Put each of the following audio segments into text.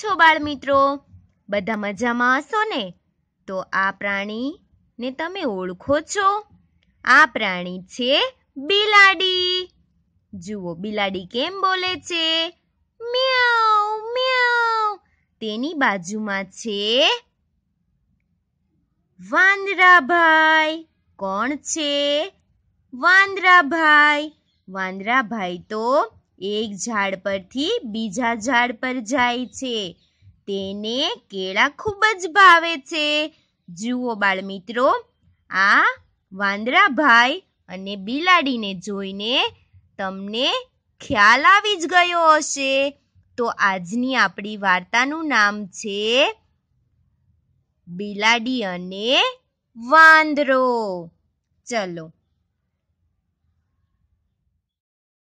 છો બાળ મિત્રો બધા મજામાં હશો ને તો આ પ્રાણીને તમે ઓળખો છો આ પ્રાણી છે બિલાડી જુઓ બિલાડી કેમ બોલે છે મ્યાઉ મ્યાઉ તેની બાજુમાં છે વાંદરાભાઈ કોણ છે વાંદરાભાઈ વાંદરાભાઈ તો એક ઝાડ પરથી બીજા ઝાડ પર જાય છે તેને કેળા ખૂબ જ ભાવે છે જુઓ બાળ મિત્રો આ વાંદરાભાઈ અને બિલાડીને જોઈને તમને ખ્યાલ આવી જ ગયો હશે તો આજની આપણી વાર્તાનું નામ છે બિલાડી અને વાંદરો ચલો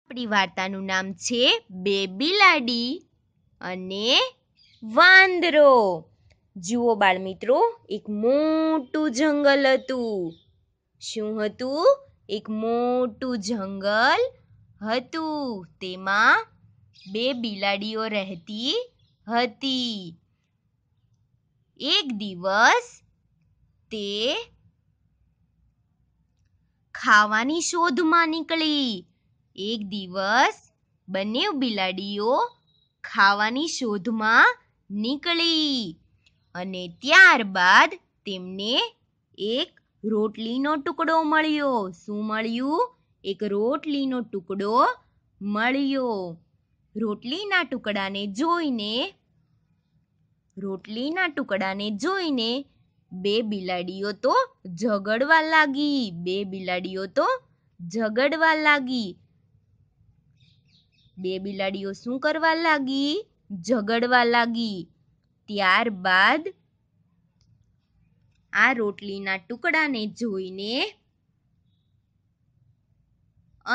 આપણી વાર્તાનું નામ છે બે બિલાડી અને વાંદરો જુઓ બાળમિત્રો એક મોટું જંગલ હતું શું હતું એક મોટું જંગલ હતું તેમાં બે બિલાડીઓ રહેતી હતી એક દિવસ તે ખાવાની શોધમાં નીકળી એક દિવસ બંને બિલાડીઓ ખાવાની શોધમાં નીકળી અને ત્યારબાદ તેમને એક રોટલીનો ટુકડો મળ્યો શું મળ્યું એક રોટલીનો ટુકડો મળ્યો રોટલીના ટુકડાને જોઈને રોટલીના ટુકડાને જોઈને બે બિલાડીઓ તો ઝઘડવા લાગી બે બિલાડીઓ તો ઝઘડવા લાગી બે બિલાડીઓ શું કરવા લાગી ઝઘડવા લાગી ત્યારબાદ આ રોટલીના ટુકડાને જોઈને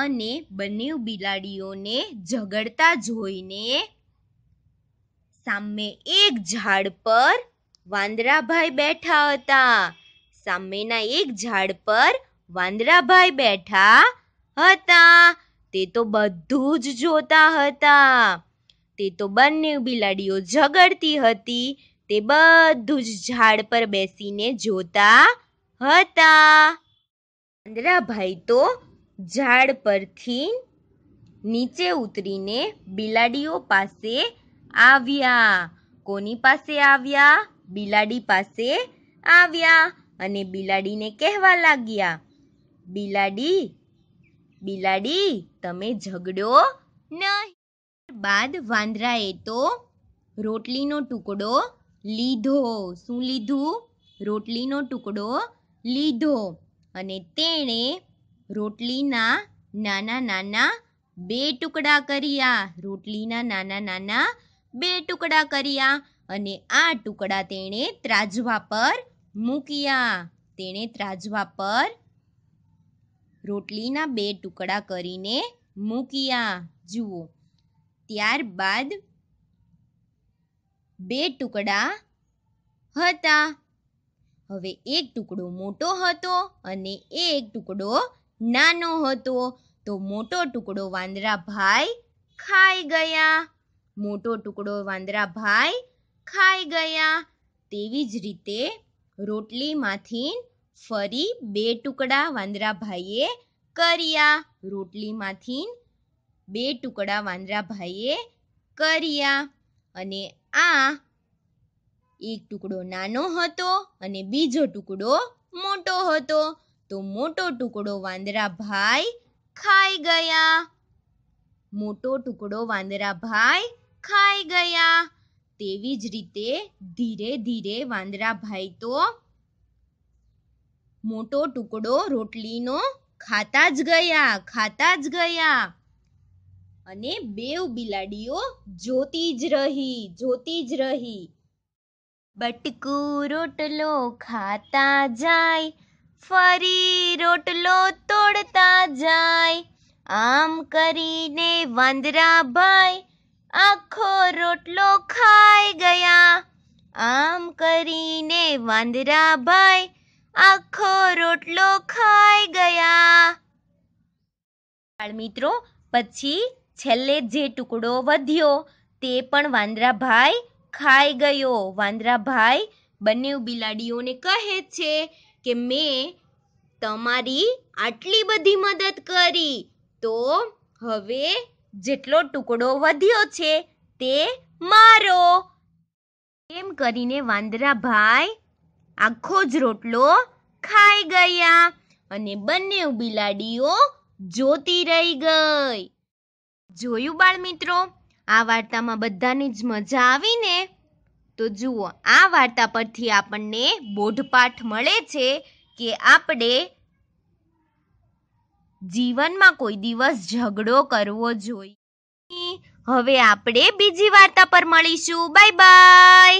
અને બંને બિલાડીઓને ઝઘડતા જોઈને સામે એક ઝાડ પર વાંદરાભાઈ બેઠા હતા સામેના એક ઝાડ પર વાંદરાભાઈ બેઠા હતા તે તો બધું જ જોતા હતા તે તો બંને બિલાડીઓ ઝઘડતી હતી તે બધું જ ઝાડ પર બેસીને જોતા હતા ચંદ્રાભાઈ તો ઝાડ પરથી નીચે ઉતરીને બિલાડીઓ પાસે આવ્યા કોની પાસે આવ્યા બિલાડી પાસે આવ્યા અને બિલાડીને કહેવા લાગ્યા બિલાડી બિલાડી તમે ઝઘડો નહીં બાદ વાંદરાએ તો રોટલીનો ટુકડો લીધો શું લીધું રોટલીનો ટુકડો લીધો અને તેણે રોટલીના નાના નાના બે ટુકડા કર્યા રોટલીના નાના નાના બે ટુકડા કર્યા અને આ ટુકડા તેણે ત્રાજવા પર મૂક્યા તેણે ત્રાજવા પર રોટલીના બે ટુકડા કરીને મૂક્યા જુઓ ત્યારબાદ બે ટુકડા હતા હવે એક ટુકડો મોટો હતો અને એક ટુકડો નાનો હતો તો મોટો ટુકડો વાંદરા ભાઈ ખાઈ ગયા મોટો ટુકડો વાંદરા ભાઈ ખાઈ ગયા તેવી જ રીતે રોટલીમાંથી ફરી બે ટુકડા વાંદરાભાઈએ કર્યા રોટલીમાંથી બે ટુકડા વાંદરાભાઈએ કર્યા અને આ એક ટુકડો નાનો હતો અને બીજો ટુકડો મોટો હતો તો મોટો ટુકડો વાંદરાભાઈ ખાઈ ગયા મોટો ટુકડો વાંદરાભાઈ ખાઈ ગયા તેવી જ રીતે ધીરે ધીરે વાંદરાભાઈ તો મોટો ટુકડો રોટલીનો ખાતા જ ગયા ખાતા જ ગયા અને બેવ બિલાડીઓ જોતી જ રહી જોતી જ રહી બટકુ રોટલો ખાતા જાય ફરી રોટલો તોડતા જાય આમ કરીને વાંદરાભાઈ આખો રોટલો ખાઈ ગયા આમ કરીને વાંદરાભાઈ આખો રોટલો ખાઈ ગયા બાળ મિત્રો પછી છેલ્લે જે ટુકડો વધ્યો તે પણ વાંદરાભાઈ ખાઈ ગયો વાંદરાભાઈ બંને બિલાડીઓને કહે છે કે મેં તમારી આટલી બધી મદદ કરી તો હવે જેટલો ટુકડો વધ્યો છે તે મારો એમ કરીને વાંદરાભાઈ આખો જ રોટલો ખાઈ ગયા અને બંને બિલાડીઓ જોતી રહી ગઈ જોયું બાળ મિત્રો આ વાર્તામાં બધાની જ મજા આવીને તો જુઓ આ વાર્તા પરથી આપણને બોધપાઠ મળે છે કે આપણે જીવનમાં કોઈ દિવસ ઝઘડો કરવો જોઈએ હવે આપણે બીજી વાર્તા પર મળીશું બાય બાય